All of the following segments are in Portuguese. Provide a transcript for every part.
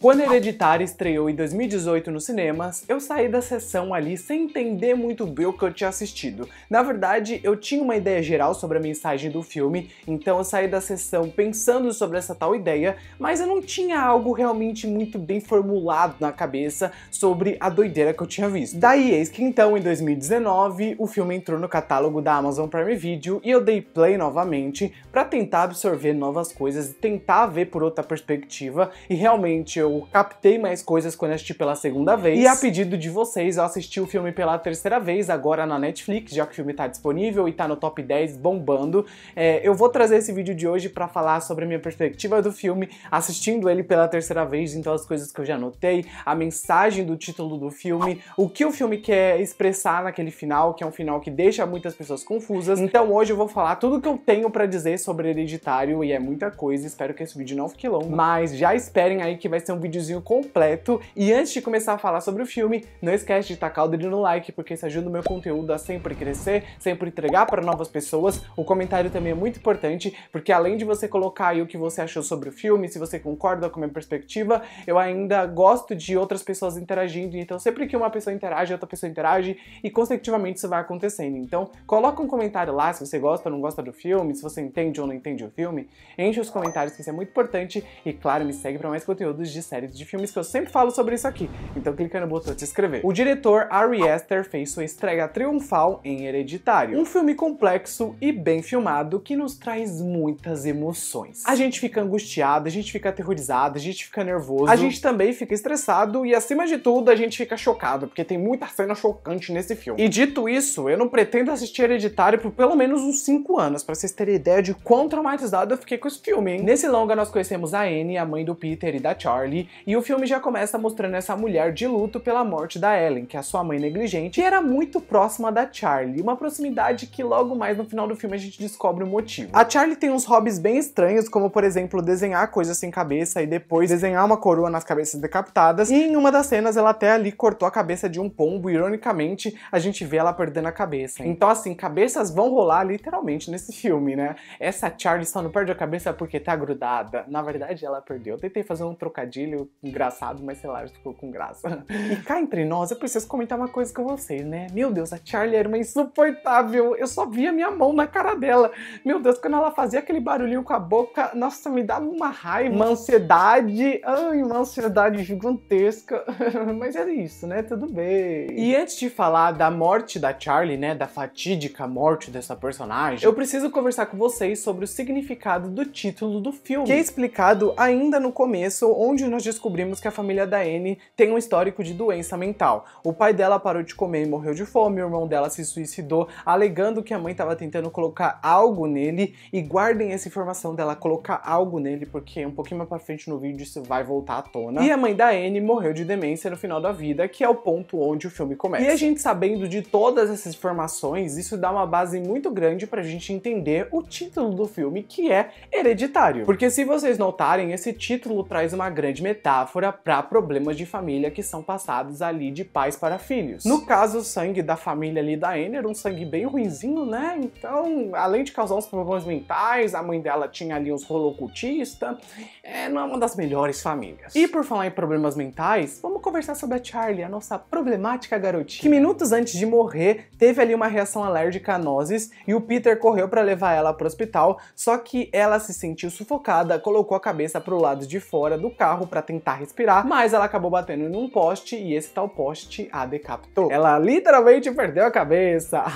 Quando Hereditário estreou em 2018 nos cinemas, eu saí da sessão ali sem entender muito bem o que eu tinha assistido. Na verdade, eu tinha uma ideia geral sobre a mensagem do filme, então eu saí da sessão pensando sobre essa tal ideia, mas eu não tinha algo realmente muito bem formulado na cabeça sobre a doideira que eu tinha visto. Daí eis que então, em 2019, o filme entrou no catálogo da Amazon Prime Video e eu dei play novamente para tentar absorver novas coisas e tentar ver por outra perspectiva, e realmente eu eu captei mais coisas quando assisti pela segunda vez. E a pedido de vocês, eu assisti o filme pela terceira vez, agora na Netflix, já que o filme tá disponível e tá no top 10 bombando. É, eu vou trazer esse vídeo de hoje para falar sobre a minha perspectiva do filme, assistindo ele pela terceira vez, então as coisas que eu já notei, a mensagem do título do filme, o que o filme quer expressar naquele final, que é um final que deixa muitas pessoas confusas. Então hoje eu vou falar tudo que eu tenho para dizer sobre Hereditário e é muita coisa, espero que esse vídeo não fique longo, mas já esperem aí que vai ser um um videozinho completo. E antes de começar a falar sobre o filme, não esquece de tacar o dedo no like, porque isso ajuda o meu conteúdo a sempre crescer, sempre entregar para novas pessoas. O comentário também é muito importante, porque além de você colocar aí o que você achou sobre o filme, se você concorda com a minha perspectiva, eu ainda gosto de outras pessoas interagindo. Então sempre que uma pessoa interage, outra pessoa interage, e consecutivamente isso vai acontecendo. Então coloca um comentário lá se você gosta ou não gosta do filme, se você entende ou não entende o filme. Enche os comentários, que isso é muito importante. E claro, me segue para mais conteúdos de séries, de filmes que eu sempre falo sobre isso aqui. Então clica no botão de se inscrever. O diretor Ari Aster fez sua estreia triunfal em Hereditário, um filme complexo e bem filmado que nos traz muitas emoções. A gente fica angustiado, a gente fica aterrorizado, a gente fica nervoso, a gente também fica estressado e acima de tudo a gente fica chocado, porque tem muita cena chocante nesse filme. E dito isso, eu não pretendo assistir Hereditário por pelo menos uns 5 anos, para vocês terem ideia de quão traumatizado eu fiquei com esse filme, hein? Nesse longa nós conhecemos a Anne, a mãe do Peter e da Charlie, e o filme já começa mostrando essa mulher de luto pela morte da Ellen, que é a sua mãe negligente, e era muito próxima da Charlie, uma proximidade que logo mais no final do filme a gente descobre o motivo. A Charlie tem uns hobbies bem estranhos, como por exemplo desenhar coisas sem cabeça e depois desenhar uma coroa nas cabeças decapitadas, e em uma das cenas ela até ali cortou a cabeça de um pombo, ironicamente a gente vê ela perdendo a cabeça. Então assim, cabeças vão rolar literalmente nesse filme, né? Essa Charlie só não perde a cabeça porque tá grudada. Na verdade ela perdeu. Eu tentei fazer um trocadilho engraçado, mas sei lá, ficou com graça. E cá entre nós, eu preciso comentar uma coisa com vocês, né? Meu Deus, a Charlie era uma insuportável. Eu só via minha mão na cara dela. Meu Deus, quando ela fazia aquele barulhinho com a boca, nossa, me dava uma raiva, uma ansiedade. Ai, uma ansiedade gigantesca. mas era isso, né? Tudo bem. E antes de falar da morte da Charlie, né? Da fatídica morte dessa personagem, eu preciso conversar com vocês sobre o significado do título do filme, que é explicado ainda no começo, onde nós descobrimos que a família da Anne tem um histórico de doença mental. O pai dela parou de comer e morreu de fome, o irmão dela se suicidou, alegando que a mãe estava tentando colocar algo nele. E guardem essa informação dela colocar algo nele, porque um pouquinho mais pra frente no vídeo isso vai voltar à tona. E a mãe da Anne morreu de demência no final da vida, que é o ponto onde o filme começa. E a gente sabendo de todas essas informações, isso dá uma base muito grande pra gente entender o título do filme, que é Hereditário. Porque se vocês notarem, esse título traz uma grande metáfora para problemas de família que são passados ali de pais para filhos. No caso, o sangue da família ali da Anne era um sangue bem ruinzinho, né? Então, além de causar uns problemas mentais, a mãe dela tinha ali uns rolocultistas, é, não é uma das melhores famílias. E por falar em problemas mentais, vamos conversar sobre a Charlie, a nossa problemática garotinha, que minutos antes de morrer teve ali uma reação alérgica a nozes e o Peter correu para levar ela para o hospital, só que ela se sentiu sufocada, colocou a cabeça para o lado de fora do carro para tentar respirar, mas ela acabou batendo em um poste e esse tal poste a decapitou. Ela literalmente perdeu a cabeça.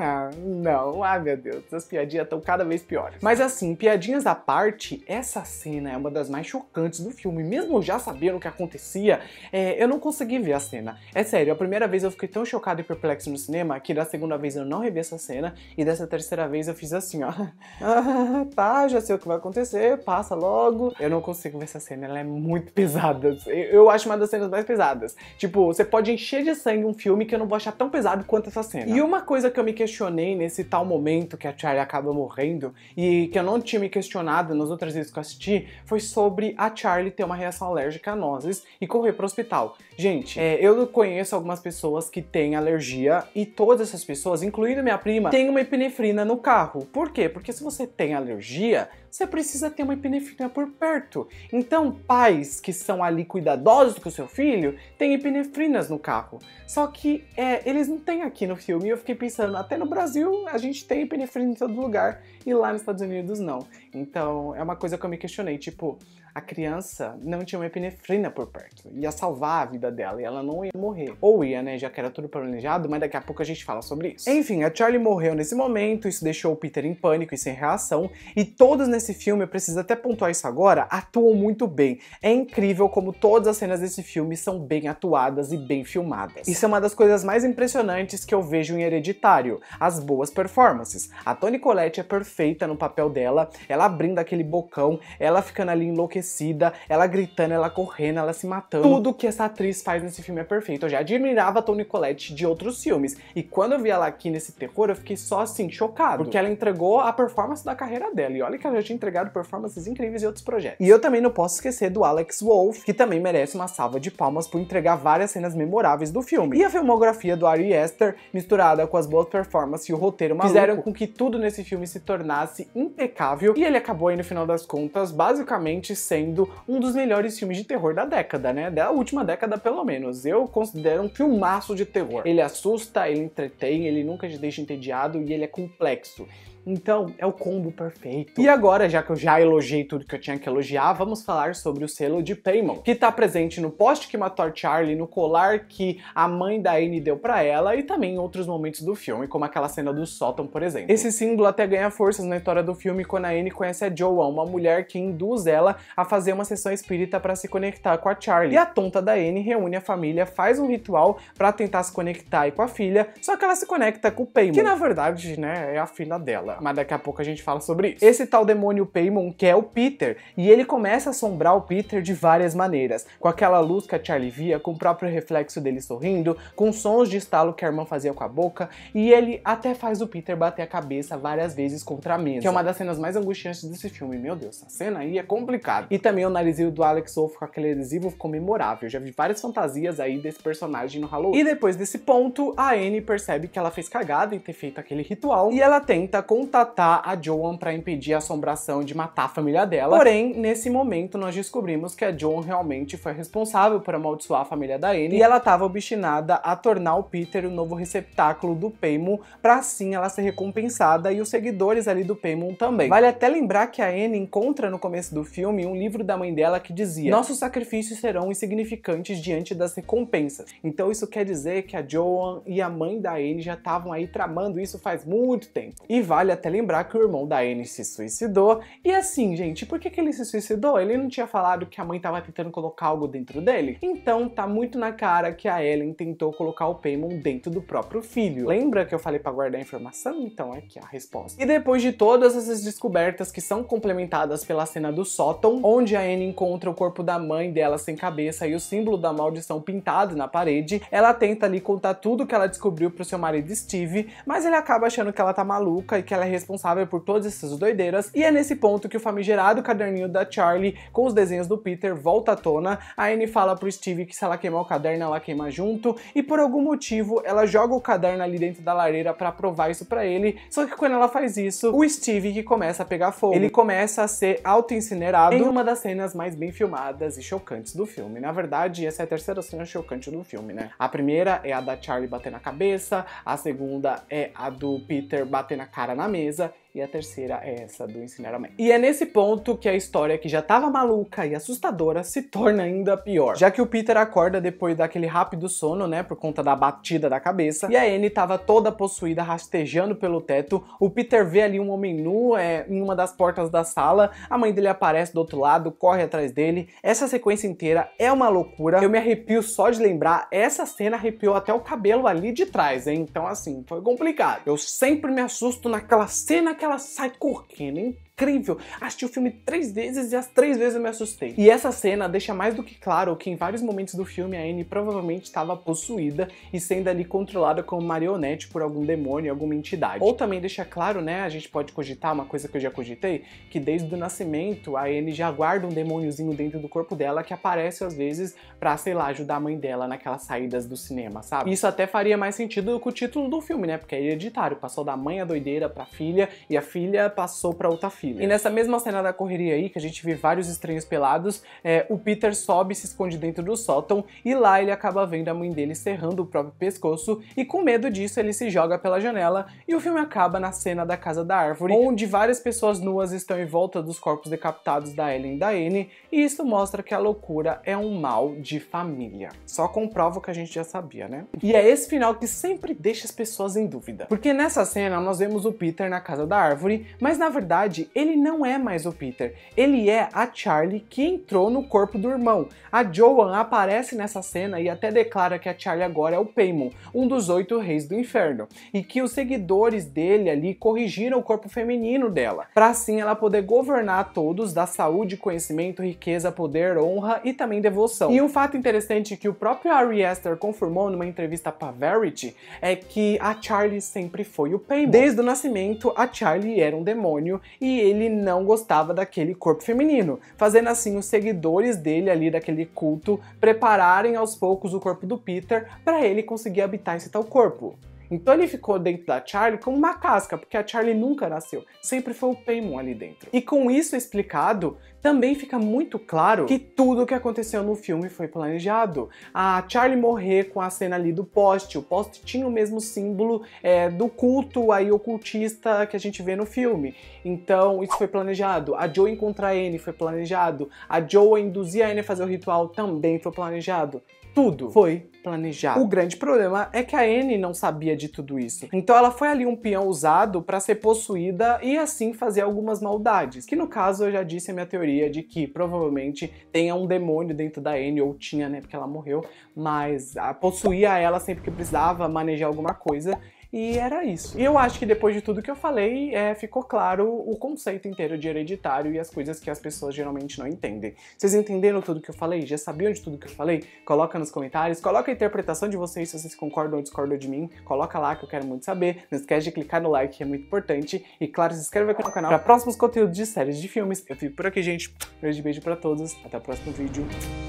Ah, não, ai meu Deus, essas piadinhas estão cada vez piores. Mas assim, piadinhas à parte, essa cena é uma das mais chocantes do filme. Mesmo já sabendo o que acontecia, é, eu não consegui ver a cena. É sério, a primeira vez eu fiquei tão chocado e perplexo no cinema que da segunda vez eu não revi essa cena e dessa terceira vez eu fiz assim, ó. Ah, tá, já sei o que vai acontecer, passa logo. Eu não consigo ver essa cena cena ela é muito pesada. Eu acho uma das cenas mais pesadas. Tipo, você pode encher de sangue um filme que eu não vou achar tão pesado quanto essa cena. E uma coisa que eu me questionei nesse tal momento que a Charlie acaba morrendo e que eu não tinha me questionado nas outras vezes que eu assisti foi sobre a Charlie ter uma reação alérgica a nozes e correr pro hospital. Gente, é, eu conheço algumas pessoas que têm alergia e todas essas pessoas, incluindo minha prima, têm uma epinefrina no carro. Por quê? Porque se você tem alergia, você precisa ter uma epinefrina por perto. Então, pais que são ali cuidadosos com o seu filho têm epinefrinas no carro. Só que é, eles não têm aqui no filme. Eu fiquei pensando, até no Brasil a gente tem epinefrina em todo lugar e lá nos Estados Unidos não. Então, é uma coisa que eu me questionei, tipo, a criança não tinha uma epinefrina por perto. Ia salvar a vida dela e ela não ia morrer. Ou ia, né? Já que era tudo planejado, mas daqui a pouco a gente fala sobre isso. Enfim, a Charlie morreu nesse momento, isso deixou o Peter em pânico e sem reação. E todos nesse filme, eu preciso até pontuar isso agora, atuam muito bem. É incrível como todas as cenas desse filme são bem atuadas e bem filmadas. Isso é uma das coisas mais impressionantes que eu vejo em Hereditário, as boas performances. A Toni Collette é perfeita no papel dela, ela abrindo aquele bocão, ela ficando ali enlouquecida enlouquecida, ela gritando, ela correndo, ela se matando. Tudo que essa atriz faz nesse filme é perfeito. Eu já admirava a Toni Collette de outros filmes. E quando eu vi ela aqui nesse terror, eu fiquei só assim, chocado. Porque ela entregou a performance da carreira dela. E olha que ela já tinha entregado performances incríveis em outros projetos. E eu também não posso esquecer do Alex Wolff, que também merece uma salva de palmas por entregar várias cenas memoráveis do filme. E a filmografia do Ari Esther, misturada com as boas performances e o roteiro maluco, fizeram com que tudo nesse filme se tornasse impecável. E ele acabou aí, no final das contas, basicamente sendo sendo um dos melhores filmes de terror da década, né? Da última década, pelo menos. Eu considero um filmaço de terror. Ele assusta, ele entretém, ele nunca te deixa entediado e ele é complexo. Então, é o combo perfeito. E agora, já que eu já elogiei tudo que eu tinha que elogiar, vamos falar sobre o selo de Paymon, que tá presente no poste que matou Charlie, no colar que a mãe da Anne deu para ela e também em outros momentos do filme, como aquela cena do sótão, por exemplo. Esse símbolo até ganha forças na história do filme quando a Anne conhece a Joan, uma mulher que induz ela a fazer uma sessão espírita para se conectar com a Charlie. E a tonta da Anne reúne a família, faz um ritual para tentar se conectar com a filha, só que ela se conecta com o Paymon, que na verdade, né, é a filha dela mas daqui a pouco a gente fala sobre isso. Esse tal demônio Paimon que é o Peter, e ele começa a assombrar o Peter de várias maneiras, com aquela luz que a Charlie via, com o próprio reflexo dele sorrindo, com sons de estalo que a irmã fazia com a boca, e ele até faz o Peter bater a cabeça várias vezes contra a mesa, que é uma das cenas mais angustiantes desse filme. Meu Deus, essa cena aí é complicada. E também o narizinho do Alex Wolff com aquele adesivo ficou memorável, já vi várias fantasias aí desse personagem no Halloween. E depois desse ponto, a Anne percebe que ela fez cagada em ter feito aquele ritual, e ela tenta, com contatar a Joan para impedir a assombração de matar a família dela. Porém, nesse momento nós descobrimos que a Joan realmente foi responsável por amaldiçoar a família da Anne e ela estava obstinada a tornar o Peter o novo receptáculo do Paimon para assim ela ser recompensada e os seguidores ali do Paimon também. Vale até lembrar que a Anne encontra no começo do filme um livro da mãe dela que dizia: "Nossos sacrifícios serão insignificantes diante das recompensas". Então isso quer dizer que a Joan e a mãe da Anne já estavam aí tramando isso faz muito tempo. E vale vale até lembrar que o irmão da Anne se suicidou. E assim, gente, por que, que ele se suicidou? Ele não tinha falado que a mãe estava tentando colocar algo dentro dele? Então tá muito na cara que a Ellen tentou colocar o Paimon dentro do próprio filho. Lembra que eu falei para guardar a informação? Então é aqui a resposta. E depois de todas essas descobertas que são complementadas pela cena do sótão, onde a Anne encontra o corpo da mãe dela sem cabeça e o símbolo da maldição pintado na parede, ela tenta ali contar tudo que ela descobriu pro seu marido Steve, mas ele acaba achando que ela tá maluca e que ela é responsável por todas essas doideiras, e é nesse ponto que o famigerado caderninho da Charlie com os desenhos do Peter volta à tona. A Anne fala pro Steve que se ela queimar o caderno, ela queima junto, e por algum motivo ela joga o caderno ali dentro da lareira para provar isso para ele. Só que quando ela faz isso, o Steve que começa a pegar fogo. Ele começa a ser auto-incinerado em uma das cenas mais bem filmadas e chocantes do filme. Na verdade, essa é a terceira cena chocante do filme, né? A primeira é a da Charlie bater na cabeça, a segunda é a do Peter bater na cara na mesa e a terceira é essa do ensinar a mãe. E é nesse ponto que a história que já estava maluca e assustadora se torna ainda pior. Já que o Peter acorda depois daquele rápido sono, né, por conta da batida da cabeça, e a Anne estava toda possuída, rastejando pelo teto. O Peter vê ali um homem nu é, em uma das portas da sala, a mãe dele aparece do outro lado, corre atrás dele. Essa sequência inteira é uma loucura. Eu me arrepio só de lembrar, essa cena arrepiou até o cabelo ali de trás, hein? Então assim, foi complicado. Eu sempre me assusto naquela cena que ela sai correndo, incrível. Assisti o filme três vezes e as três vezes eu me assustei. E essa cena deixa mais do que claro que em vários momentos do filme a Anne provavelmente estava possuída e sendo ali controlada como marionete por algum demônio, alguma entidade. Ou também deixa claro, né, a gente pode cogitar uma coisa que eu já cogitei, que desde o nascimento a Anne já guarda um demôniozinho dentro do corpo dela que aparece às vezes pra, sei lá, ajudar a mãe dela naquelas saídas do cinema, sabe? Isso até faria mais sentido com o título do filme, né, porque é hereditário, passou da mãe a doideira pra filha e a filha passou pra outra filha. E nessa mesma cena da correria aí, que a gente vê vários estranhos pelados, é, o Peter sobe, se esconde dentro do sótão e lá ele acaba vendo a mãe dele serrando o próprio pescoço e com medo disso ele se joga pela janela e o filme acaba na cena da casa da árvore, onde várias pessoas nuas estão em volta dos corpos decapitados da Ellen e da Anne e isso mostra que a loucura é um mal de família. Só comprova o que a gente já sabia, né? E é esse final que sempre deixa as pessoas em dúvida. Porque nessa cena nós vemos o Peter na casa da árvore, mas na verdade ele não é mais o Peter, ele é a Charlie que entrou no corpo do irmão. A Joan aparece nessa cena e até declara que a Charlie agora é o Paimon, um dos oito reis do inferno, e que os seguidores dele ali corrigiram o corpo feminino dela, para assim ela poder governar a todos da saúde, conhecimento, riqueza, poder, honra e também devoção. E um fato interessante que o próprio Ari Aster confirmou numa entrevista para Verity é que a Charlie sempre foi o Paimon. Desde o nascimento, a Charlie era um demônio e ele não gostava daquele corpo feminino, fazendo assim os seguidores dele ali daquele culto prepararem aos poucos o corpo do Peter para ele conseguir habitar esse tal corpo. Então ele ficou dentro da Charlie como uma casca, porque a Charlie nunca nasceu, sempre foi o Paimon ali dentro. E com isso explicado, também fica muito claro que tudo o que aconteceu no filme foi planejado. A Charlie morrer com a cena ali do poste, o poste tinha o mesmo símbolo é, do culto aí ocultista que a gente vê no filme. Então isso foi planejado. A Joe encontrar a Anne foi planejado. A Joe induzir a Anne a fazer o ritual também foi planejado. Tudo foi planejado. O grande problema é que a Anne não sabia de tudo isso. Então ela foi ali um peão usado para ser possuída e assim fazer algumas maldades, que no caso eu já disse a minha teoria de que provavelmente tenha um demônio dentro da Anne, ou tinha, né, porque ela morreu, mas possuía ela sempre que precisava manejar alguma coisa e era isso. E eu acho que depois de tudo que eu falei, é, ficou claro o conceito inteiro de hereditário e as coisas que as pessoas geralmente não entendem. Vocês entenderam tudo que eu falei? Já sabiam de tudo que eu falei? Coloca nos comentários, coloca a interpretação de vocês, se vocês concordam ou discordam de mim, coloca lá que eu quero muito saber. Não esquece de clicar no like, que é muito importante. E claro, se inscreve aqui no canal para próximos conteúdos de séries de filmes. Eu fico por aqui, gente. Um grande beijo para todos. Até o próximo vídeo.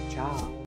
Tchau!